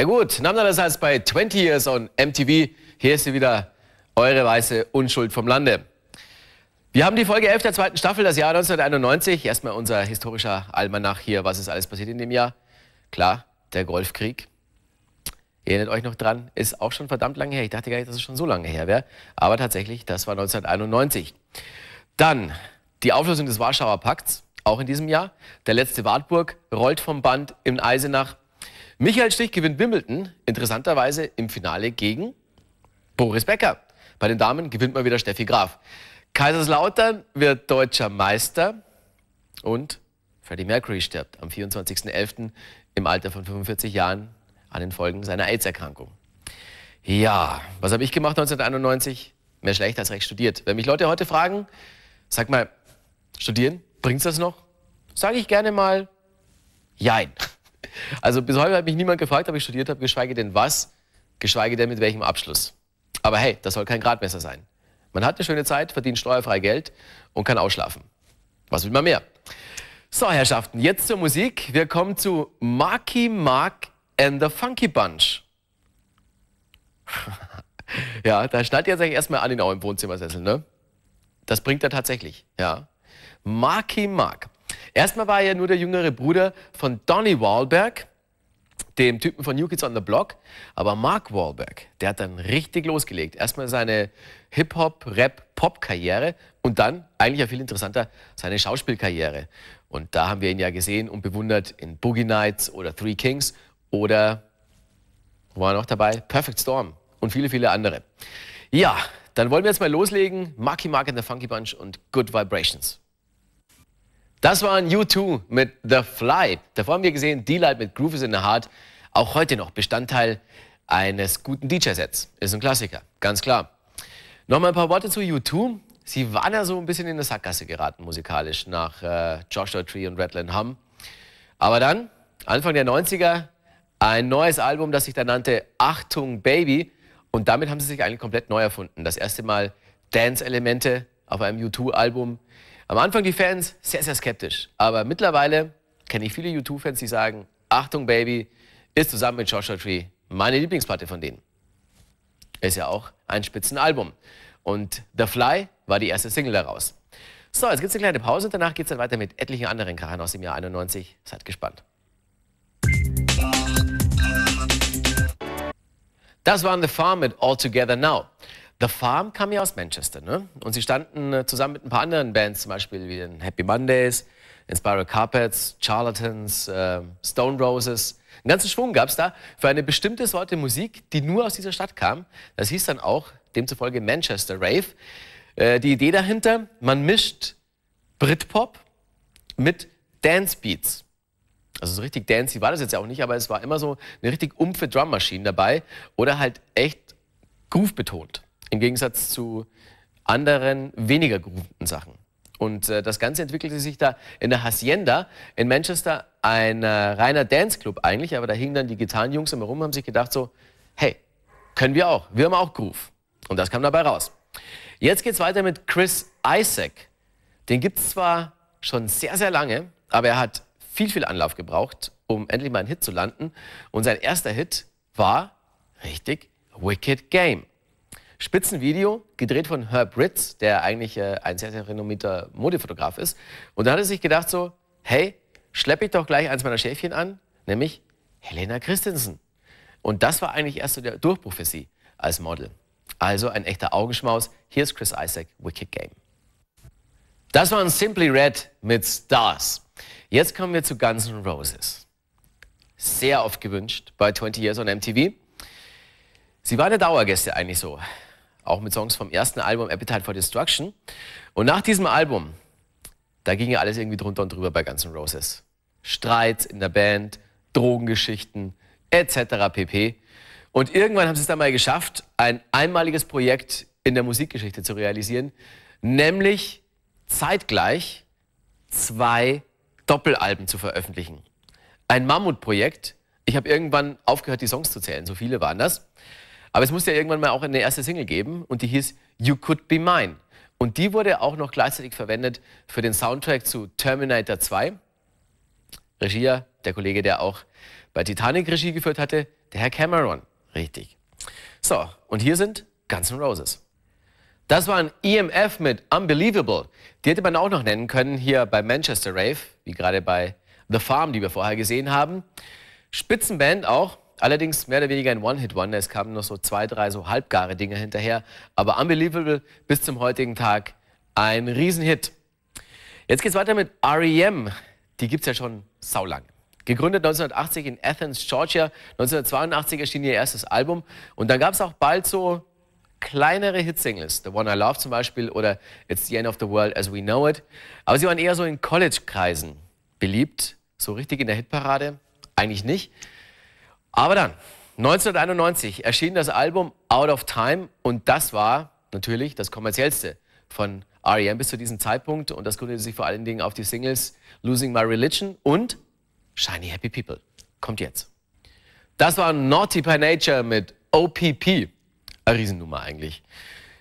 Ja gut, Namna das heißt bei 20 Years on MTV. Hier ist sie wieder, eure weiße Unschuld vom Lande. Wir haben die Folge 11 der zweiten Staffel, das Jahr 1991. Erstmal unser historischer Almanach hier, was ist alles passiert in dem Jahr. Klar, der Golfkrieg. erinnert euch noch dran, ist auch schon verdammt lange her. Ich dachte gar nicht, dass es schon so lange her wäre. Aber tatsächlich, das war 1991. Dann die Auflösung des Warschauer Pakts, auch in diesem Jahr. Der letzte Wartburg rollt vom Band im Eisenach. Michael Stich gewinnt Wimbledon interessanterweise im Finale gegen Boris Becker. Bei den Damen gewinnt mal wieder Steffi Graf. Kaiserslautern wird deutscher Meister und Freddie Mercury stirbt am 24.11. im Alter von 45 Jahren an den Folgen seiner AIDS-Erkrankung. Ja, was habe ich gemacht 1991? Mehr schlecht als recht studiert. Wenn mich Leute heute fragen, sag mal, studieren, bringt's das noch? Sage ich gerne mal, jein. Also bis heute hat mich niemand gefragt, ob ich studiert habe, geschweige denn was, geschweige denn mit welchem Abschluss. Aber hey, das soll kein Gradmesser sein. Man hat eine schöne Zeit, verdient steuerfrei Geld und kann ausschlafen. Was will man mehr? So, Herrschaften, jetzt zur Musik. Wir kommen zu Marky Mark and the Funky Bunch. ja, da schnallt ihr sich erstmal an in eurem Wohnzimmersessel, ne? Das bringt er tatsächlich, ja. Marky Mark. Erstmal war er ja nur der jüngere Bruder von Donny Wahlberg, dem Typen von New Kids on the Block. Aber Mark Wahlberg, der hat dann richtig losgelegt. Erstmal seine Hip-Hop, Rap, Pop-Karriere und dann, eigentlich ja viel interessanter, seine Schauspielkarriere. Und da haben wir ihn ja gesehen und bewundert in Boogie Nights oder Three Kings oder, wo war er noch dabei? Perfect Storm und viele, viele andere. Ja, dann wollen wir jetzt mal loslegen. Marky Mark and the Funky Bunch und Good Vibrations. Das waren U2 mit The Fly. Davor haben wir gesehen, D-Light mit Groove is in the Heart. Auch heute noch Bestandteil eines guten DJ-Sets. Ist ein Klassiker, ganz klar. Nochmal ein paar Worte zu U2. Sie waren ja so ein bisschen in eine Sackgasse geraten musikalisch nach äh, Joshua Tree und Redland Hum. Aber dann, Anfang der 90er, ein neues Album, das sich da nannte Achtung Baby. Und damit haben sie sich eigentlich komplett neu erfunden. Das erste Mal Dance-Elemente auf einem U2-Album. Am Anfang die Fans sehr, sehr skeptisch. Aber mittlerweile kenne ich viele youtube fans die sagen, Achtung Baby, ist zusammen mit Joshua Tree meine Lieblingsplatte von denen. Ist ja auch ein Spitzenalbum. Und The Fly war die erste Single daraus. So, jetzt gibt es eine kleine Pause und danach es dann weiter mit etlichen anderen Krachern aus dem Jahr 91. Seid gespannt. Das waren The Farm mit All Together Now. The Farm kam ja aus Manchester, ne? Und sie standen äh, zusammen mit ein paar anderen Bands, zum Beispiel wie den Happy Mondays, Inspiral Carpets, Charlatans, äh, Stone Roses. Einen ganzen Schwung gab es da für eine bestimmte Sorte Musik, die nur aus dieser Stadt kam. Das hieß dann auch demzufolge Manchester Rave. Äh, die Idee dahinter, man mischt Britpop mit Dance Beats. Also so richtig dancey war das jetzt ja auch nicht, aber es war immer so eine richtig umpfe Drummaschine dabei oder halt echt groove betont. Im Gegensatz zu anderen weniger gerufen Sachen. Und äh, das Ganze entwickelte sich da in der Hacienda in Manchester, ein äh, reiner Danceclub eigentlich, aber da hingen dann die Gitarrenjungs immer rum, haben sich gedacht so, hey, können wir auch, wir haben auch Groove. Und das kam dabei raus. Jetzt geht's weiter mit Chris Isaac. Den gibt's zwar schon sehr, sehr lange, aber er hat viel, viel Anlauf gebraucht, um endlich mal einen Hit zu landen. Und sein erster Hit war, richtig, Wicked Game. Spitzenvideo, gedreht von Herb Ritz, der eigentlich äh, ein sehr, sehr renommierter Modefotograf ist. Und da hat er sich gedacht so, hey, schleppe ich doch gleich eins meiner Schäfchen an, nämlich Helena Christensen. Und das war eigentlich erst so der Durchbruch für sie als Model. Also ein echter Augenschmaus. Hier ist Chris Isaac, Wicked Game. Das waren Simply Red mit Stars. Jetzt kommen wir zu Guns N' Roses. Sehr oft gewünscht bei 20 Years on MTV. Sie waren eine Dauergäste eigentlich so auch mit Songs vom ersten Album Appetite for Destruction. Und nach diesem Album, da ging ja alles irgendwie drunter und drüber bei ganzen Roses. Streit in der Band, Drogengeschichten etc. pp. Und irgendwann haben sie es dann mal geschafft, ein einmaliges Projekt in der Musikgeschichte zu realisieren, nämlich zeitgleich zwei Doppelalben zu veröffentlichen. Ein Mammutprojekt. Ich habe irgendwann aufgehört, die Songs zu zählen, so viele waren das. Aber es musste ja irgendwann mal auch eine erste Single geben und die hieß You Could Be Mine. Und die wurde auch noch gleichzeitig verwendet für den Soundtrack zu Terminator 2. Regie, der Kollege, der auch bei Titanic Regie geführt hatte, der Herr Cameron. Richtig. So, und hier sind Guns N' Roses. Das war ein EMF mit Unbelievable. Die hätte man auch noch nennen können hier bei Manchester Rave, wie gerade bei The Farm, die wir vorher gesehen haben. Spitzenband auch, Allerdings mehr oder weniger ein One-Hit-Wonder. Es kamen noch so zwei, drei so halbgare Dinge hinterher. Aber Unbelievable bis zum heutigen Tag ein Riesenhit. Jetzt geht's weiter mit R.E.M. Die gibt's ja schon saulang. Gegründet 1980 in Athens, Georgia. 1982 erschien ihr erstes Album. Und dann gab's auch bald so kleinere Hitsingles. The One I Love zum Beispiel oder It's the End of the World as We Know It. Aber sie waren eher so in College-Kreisen beliebt. So richtig in der Hitparade? Eigentlich nicht. Aber dann, 1991 erschien das Album Out of Time und das war natürlich das kommerziellste von R.E.M. bis zu diesem Zeitpunkt und das gründete sich vor allen Dingen auf die Singles Losing My Religion und Shiny Happy People. Kommt jetzt. Das war Naughty by Nature mit OPP. Eine Riesennummer eigentlich.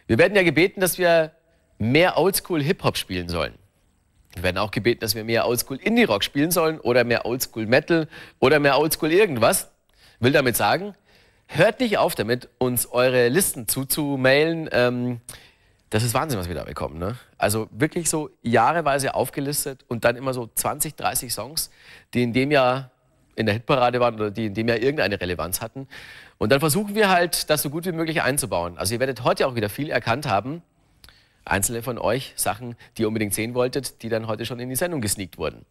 Wir werden ja gebeten, dass wir mehr Oldschool Hip-Hop spielen sollen. Wir werden auch gebeten, dass wir mehr Oldschool Indie-Rock spielen sollen oder mehr Oldschool Metal oder mehr Oldschool irgendwas. Will damit sagen, hört nicht auf damit, uns eure Listen zuzumailen. Ähm, das ist Wahnsinn, was wir da bekommen. Ne? Also wirklich so jahreweise aufgelistet und dann immer so 20, 30 Songs, die in dem Jahr in der Hitparade waren oder die in dem Jahr irgendeine Relevanz hatten. Und dann versuchen wir halt, das so gut wie möglich einzubauen. Also ihr werdet heute auch wieder viel erkannt haben. Einzelne von euch Sachen, die ihr unbedingt sehen wolltet, die dann heute schon in die Sendung gesneakt wurden.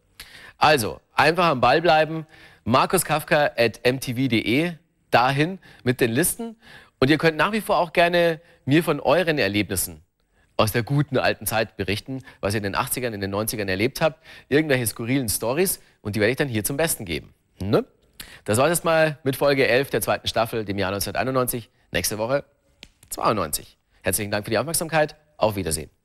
Also, einfach am Ball bleiben markuskafka.mtv.de dahin mit den Listen. Und ihr könnt nach wie vor auch gerne mir von euren Erlebnissen aus der guten alten Zeit berichten, was ihr in den 80ern, in den 90ern erlebt habt, irgendwelche skurrilen Stories und die werde ich dann hier zum Besten geben. Ne? Das war es mal mit Folge 11 der zweiten Staffel, dem Jahr 1991, nächste Woche 92. Herzlichen Dank für die Aufmerksamkeit, auf Wiedersehen.